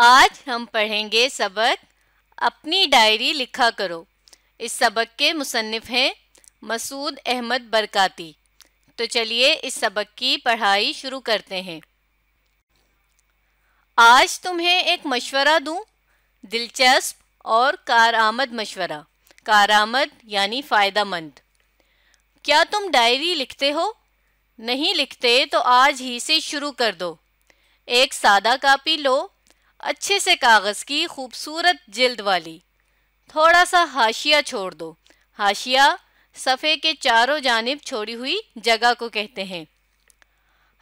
आज हम पढ़ेंगे सबक अपनी डायरी लिखा करो इस सबक के मुसनफ़ हैं मसूद अहमद बरकाती तो चलिए इस सबक की पढ़ाई शुरू करते हैं आज तुम्हें एक मशवरा दूं दिलचस्प और आमद मशवरा आमद यानी फ़ायदा मंद क्या तुम डायरी लिखते हो नहीं लिखते तो आज ही से शुरू कर दो एक सादा कापी लो अच्छे से कागज़ की खूबसूरत जल्द वाली थोड़ा सा हाशिया छोड़ दो हाशिया सफ़े के चारों जानब छोड़ी हुई जगह को कहते हैं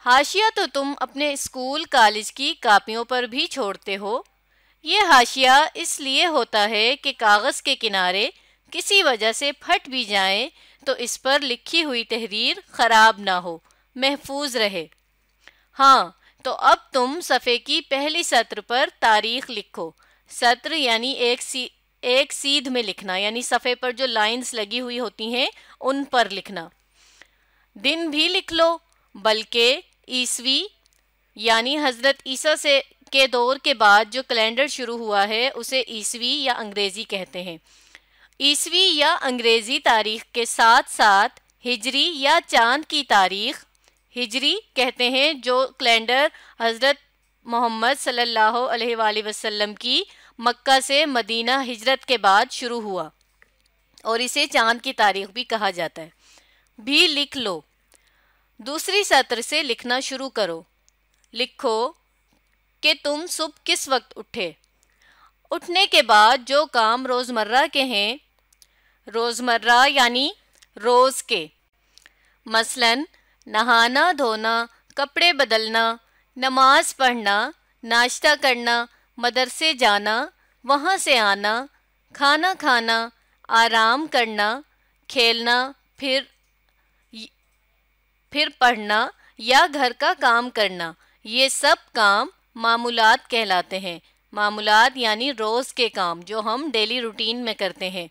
हाशिया तो तुम अपने स्कूल कॉलेज की कापियों पर भी छोड़ते हो ये हाशिया इसलिए होता है कि कागज़ के किनारे किसी वजह से फट भी जाए तो इस पर लिखी हुई तहरीर ख़राब ना हो महफूज रहे हाँ तो अब तुम सफ़े की पहली सत्र पर तारीख लिखो सत्र यानी एक सी एक सीध में लिखना यानी सफ़े पर जो लाइंस लगी हुई होती हैं उन पर लिखना दिन भी लिख लो बल्कि ईसवी यानी हज़रत ईसा से के दौर के बाद जो कैलेंडर शुरू हुआ है उसे ईसवी या अंग्रेज़ी कहते हैं ईसवी या अंग्रेज़ी तारीख के साथ साथ हिजरी या चांद की तारीख हिजरी कहते हैं जो कैलेंडर हज़रत मोहम्मद सल्लल्लाहु अलैहि वसल्लम की मक्का से मदीना हिजरत के बाद शुरू हुआ और इसे चांद की तारीख भी कहा जाता है भी लिख लो दूसरी सत्र से लिखना शुरू करो लिखो कि तुम सुबह किस वक्त उठे उठने के बाद जो काम रोज़मर्रा के हैं रोज़मर्रा यानी रोज़ के मसलन नहाना धोना कपड़े बदलना नमाज पढ़ना नाश्ता करना मदरसे जाना वहाँ से आना खाना खाना आराम करना खेलना फिर फिर पढ़ना या घर का काम करना ये सब काम मामूलत कहलाते हैं मामूलत यानी रोज़ के काम जो हम डेली रूटीन में करते हैं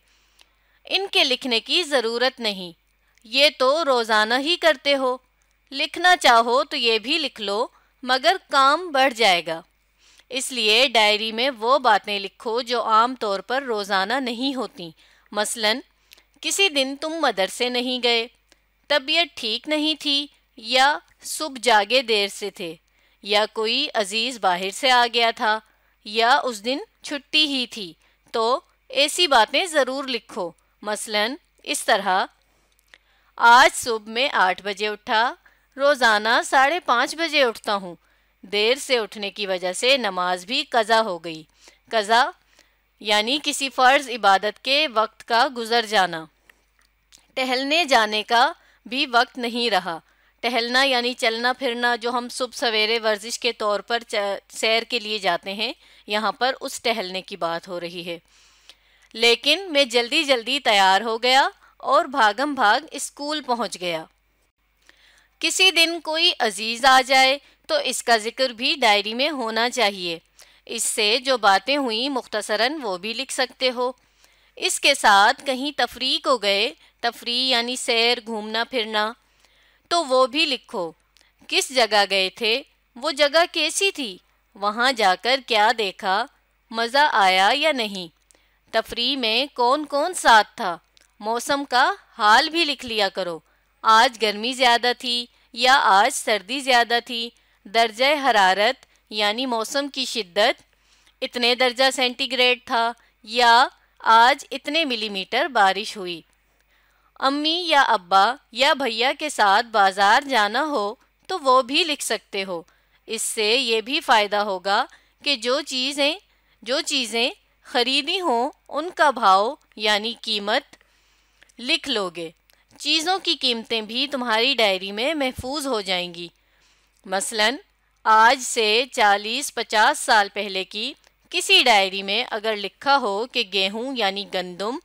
इनके लिखने की ज़रूरत नहीं ये तो रोज़ाना ही करते हो लिखना चाहो तो ये भी लिख लो मगर काम बढ़ जाएगा इसलिए डायरी में वो बातें लिखो जो आम तौर पर रोज़ाना नहीं होती मसलन किसी दिन तुम मदरसे नहीं गए तबीयत ठीक नहीं थी या सुबह जागे देर से थे या कोई अजीज़ बाहर से आ गया था या उस दिन छुट्टी ही थी तो ऐसी बातें ज़रूर लिखो मसलन इस तरह आज सुबह में आठ बजे उठा रोज़ाना साढ़े पाँच बजे उठता हूँ देर से उठने की वजह से नमाज भी कज़ा हो गई कज़ा यानी किसी फ़र्ज़ इबादत के वक्त का गुज़र जाना टहलने जाने का भी वक्त नहीं रहा टहलना यानी चलना फिरना जो हम सुबह सवेरे वर्जिश के तौर पर सैर के लिए जाते हैं यहाँ पर उस टहलने की बात हो रही है लेकिन मैं जल्दी जल्दी तैयार हो गया और भागम भाग स्कूल पहुँच गया किसी दिन कोई अजीज़ आ जाए तो इसका ज़िक्र भी डायरी में होना चाहिए इससे जो बातें हुई मुख्तसरन वो भी लिख सकते हो इसके साथ कहीं तफरी को गए तफरी यानी सैर घूमना फिरना तो वो भी लिखो किस जगह गए थे वो जगह कैसी थी वहाँ जाकर क्या देखा मज़ा आया या नहीं तफरी में कौन कौन साथ था मौसम का हाल भी लिख लिया करो आज गर्मी ज़्यादा थी या आज सर्दी ज़्यादा थी दर्ज हरारत यानी मौसम की शिद्दत इतने दर्जा सेंटीग्रेड था या आज इतने मिलीमीटर बारिश हुई अम्मी या अब्बा या भैया के साथ बाज़ार जाना हो तो वो भी लिख सकते हो इससे ये भी फ़ायदा होगा कि जो चीज़ें जो चीज़ें खरीदी हों उनका भाव यानी कीमत लिख लोगे चीज़ों की कीमतें भी तुम्हारी डायरी में महफूज हो जाएंगी मसलन आज से 40-50 साल पहले की किसी डायरी में अगर लिखा हो कि गेहूं यानी गंदम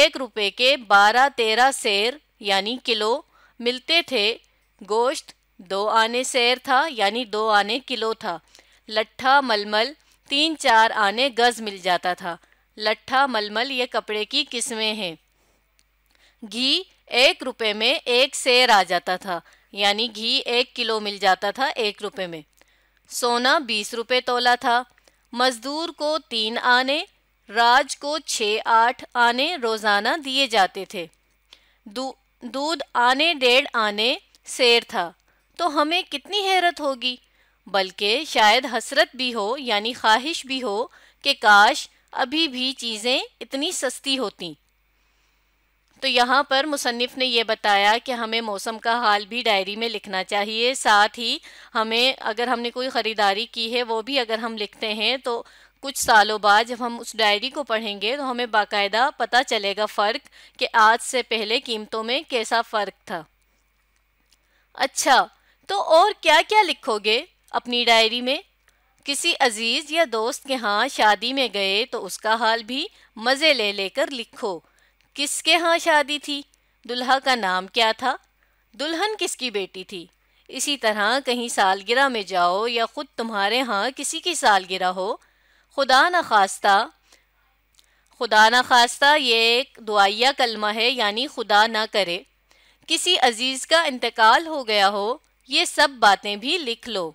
एक रुपए के 12-13 सेर यानी किलो मिलते थे गोश्त दो आने सेर था यानी दो आने किलो था लट्ठा मलमल तीन चार आने गज मिल जाता था लट्ठा मलमल ये कपड़े की किस्में हैं घी एक रुपए में एक शेर आ जाता था यानी घी एक किलो मिल जाता था एक रुपए में सोना बीस रुपये तोला था मजदूर को तीन आने राज को छः आठ आने रोज़ाना दिए जाते थे दूध आने डेढ़ आने शेर था तो हमें कितनी हैरत होगी बल्कि शायद हसरत भी हो यानी ख्वाहिश भी हो कि काश अभी भी चीज़ें इतनी सस्ती होती तो यहाँ पर मुसनफ़ ने यह बताया कि हमें मौसम का हाल भी डायरी में लिखना चाहिए साथ ही हमें अगर हमने कोई ख़रीदारी की है वो भी अगर हम लिखते हैं तो कुछ सालों बाद जब हम उस डायरी को पढ़ेंगे तो हमें बाकायदा पता चलेगा फ़र्क कि आज से पहले कीमतों में कैसा फ़र्क था अच्छा तो और क्या क्या लिखोगे अपनी डायरी में किसी अजीज़ या दोस्त के यहाँ शादी में गए तो उसका हाल भी मज़े ले लेकर लिखो किसके यहाँ शादी थी दुल्हा का नाम क्या था दुल्हन किसकी बेटी थी इसी तरह कहीं सालगिरह में जाओ या ख़ुद तुम्हारे यहाँ किसी की सालगिरह हो खुदा न खास्ता खुदा न खास्ता ये एक दुआया कलमा है यानी खुदा ना करे किसी अजीज़ का इंतकाल हो गया हो ये सब बातें भी लिख लो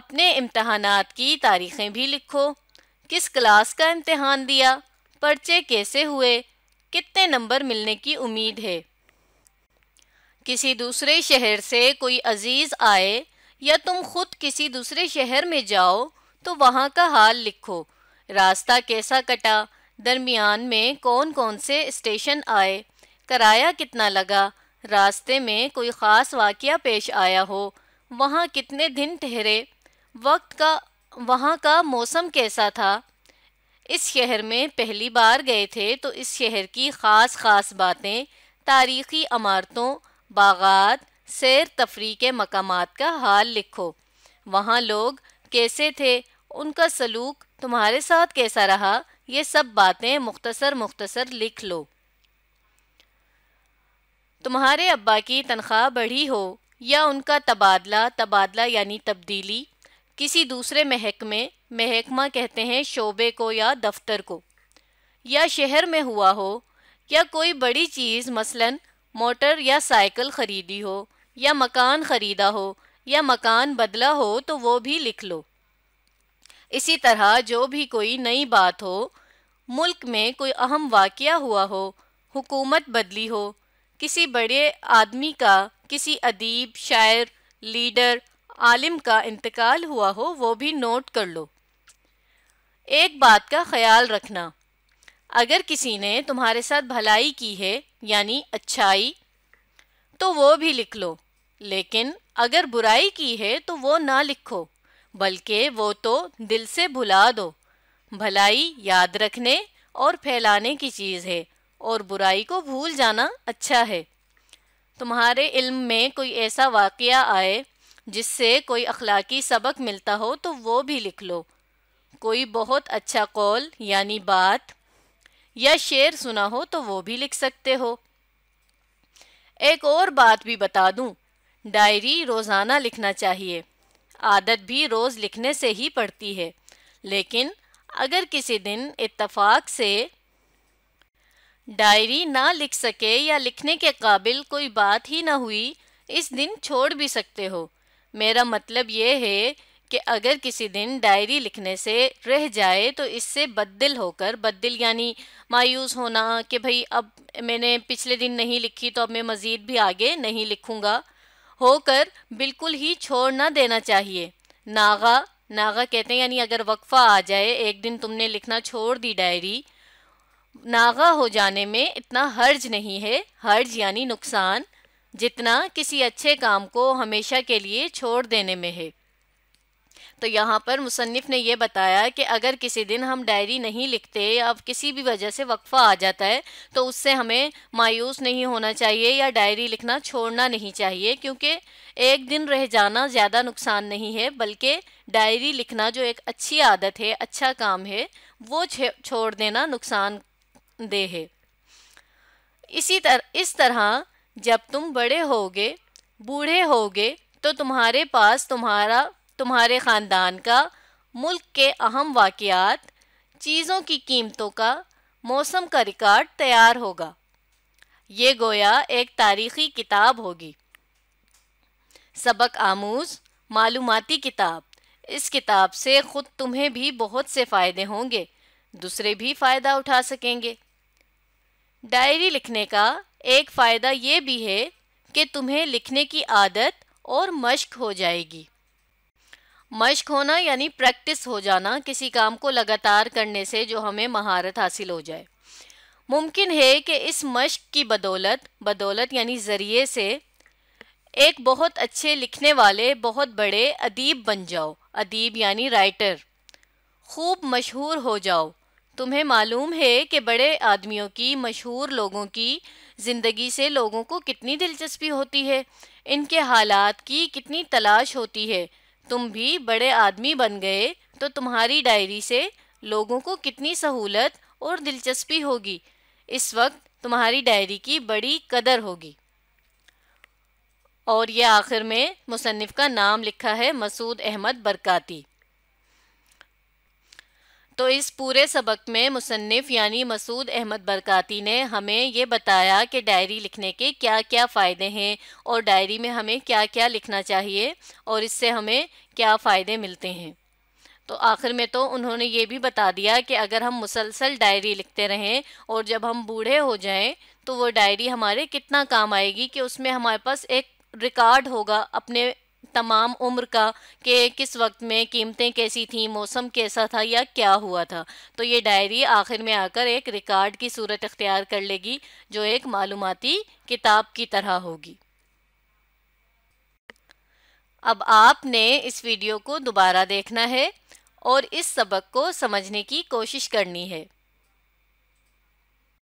अपने इम्तहान की तारीखें भी लिखो किस क्लास का इम्तहान दिया पर्चे कैसे हुए कितने नंबर मिलने की उम्मीद है किसी दूसरे शहर से कोई अजीज आए या तुम खुद किसी दूसरे शहर में जाओ तो वहाँ का हाल लिखो रास्ता कैसा कटा दरमियान में कौन कौन से स्टेशन आए किराया कितना लगा रास्ते में कोई ख़ास वाक़ पेश आया हो वहाँ कितने दिन ठहरे वक्त का वहाँ का मौसम कैसा था इस शहर में पहली बार गए थे तो इस शहर की ख़ास ख़ास बातें तारीखी अमारतों बागात सैर तफरी के मकाम का हाल लिखो वहाँ लोग कैसे थे उनका सलूक तुम्हारे साथ कैसा रहा ये सब बातें मुख्तसर मुख्तसर लिख लो तुम्हारे अब्बा की तनख्वाह बढ़ी हो या उनका तबादला तबादला यानी तब्दीली किसी दूसरे महकमे महकमा कहते हैं शोबे को या दफ्तर को या शहर में हुआ हो या कोई बड़ी चीज़ मसलन मोटर या साइकिल ख़रीदी हो या मकान ख़रीदा हो या मकान बदला हो तो वो भी लिख लो इसी तरह जो भी कोई नई बात हो मुल्क में कोई अहम वाक़ हुआ हो हुकूमत बदली हो किसी बड़े आदमी का किसी अदीब शायर लीडर आलिम का इंतकाल हुआ हो वो भी नोट कर लो एक बात का ख्याल रखना अगर किसी ने तुम्हारे साथ भलाई की है यानी अच्छाई तो वो भी लिख लो लेकिन अगर बुराई की है तो वो ना लिखो बल्कि वो तो दिल से भुला दो भलाई याद रखने और फैलाने की चीज़ है और बुराई को भूल जाना अच्छा है तुम्हारे इल्म में कोई ऐसा वाक़ आए जिससे कोई अखलाकी सबक मिलता हो तो वो भी लिख लो कोई बहुत अच्छा कॉल यानी बात या शेर सुना हो तो वो भी लिख सकते हो एक और बात भी बता दूं डायरी रोज़ाना लिखना चाहिए आदत भी रोज़ लिखने से ही पड़ती है लेकिन अगर किसी दिन इत्तफाक से डायरी ना लिख सके या लिखने के काबिल कोई बात ही ना हुई इस दिन छोड़ भी सकते हो मेरा मतलब ये है कि अगर किसी दिन डायरी लिखने से रह जाए तो इससे बददिल होकर बददिल यानी मायूस होना कि भाई अब मैंने पिछले दिन नहीं लिखी तो अब मैं मज़ीद भी आगे नहीं लिखूँगा होकर बिल्कुल ही छोड़ ना देना चाहिए नागा नागा कहते हैं यानी अगर वक्फ़ा आ जाए एक दिन तुमने लिखना छोड़ दी डायरी नागा हो जाने में इतना हर्ज नहीं है हर्ज यानी नुकसान जितना किसी अच्छे काम को हमेशा के लिए छोड़ देने में है तो यहाँ पर मुसनफ़ ने यह बताया कि अगर किसी दिन हम डायरी नहीं लिखते या किसी भी वजह से वक्फ़ा आ जाता है तो उससे हमें मायूस नहीं होना चाहिए या डायरी लिखना छोड़ना नहीं चाहिए क्योंकि एक दिन रह जाना ज़्यादा नुकसान नहीं है बल्कि डायरी लिखना जो एक अच्छी आदत है अच्छा काम है वो छोड़ देना नुकसान दे है इसी तरह इस तरह जब तुम बड़े होगे बूढ़े होगे तो तुम्हारे पास तुम्हारा तुम्हारे ख़ानदान का मुल्क के अहम वाक़ात चीज़ों की कीमतों का मौसम का रिकॉर्ड तैयार होगा ये गोया एक तारीखी किताब होगी सबक आमूज मालूमती किताब इस किताब से ख़ुद तुम्हें भी बहुत से फ़ायदे होंगे दूसरे भी फ़ायदा उठा सकेंगे डायरी लिखने का एक फ़ायदा ये भी है कि तुम्हें लिखने की आदत और मश्क हो जाएगी मश्क होना यानी प्रैक्टिस हो जाना किसी काम को लगातार करने से जो हमें महारत हासिल हो जाए मुमकिन है कि इस मश्क की बदौलत बदौलत यानी ज़रिए से एक बहुत अच्छे लिखने वाले बहुत बड़े अदीब बन जाओ अदीब यानी राइटर खूब मशहूर हो जाओ तुम्हें मालूम है कि बड़े आदमियों की मशहूर लोगों की ज़िंदगी से लोगों को कितनी दिलचस्पी होती है इनके हालात की कितनी तलाश होती है तुम भी बड़े आदमी बन गए तो तुम्हारी डायरी से लोगों को कितनी सहूलत और दिलचस्पी होगी इस वक्त तुम्हारी डायरी की बड़ी कदर होगी और यह आखिर में मुसनफ़ का नाम लिखा है मसूद अहमद बरकाती तो इस पूरे सबक में मुसनफ़ यानी मसूद अहमद बरकती ने हमें ये बताया कि डायरी लिखने के क्या क्या फ़ायदे हैं और डायरी में हमें क्या क्या लिखना चाहिए और इससे हमें क्या फ़ायदे मिलते हैं तो आखिर में तो उन्होंने ये भी बता दिया कि अगर हम मुसलसल डायरी लिखते रहें और जब हम बूढ़े हो जाएं तो वो डायरी हमारे कितना काम आएगी कि उसमें हमारे पास एक रिकॉर्ड होगा अपने तमाम उम्र का कि किस वक्त में कीमतें कैसी थी मौसम कैसा था या क्या हुआ था तो ये डायरी आखिर में आकर एक रिकॉर्ड की सूरत अख्तियार कर लेगी जो एक मालूमती किताब की तरह होगी अब आपने इस वीडियो को दोबारा देखना है और इस सबक को समझने की कोशिश करनी है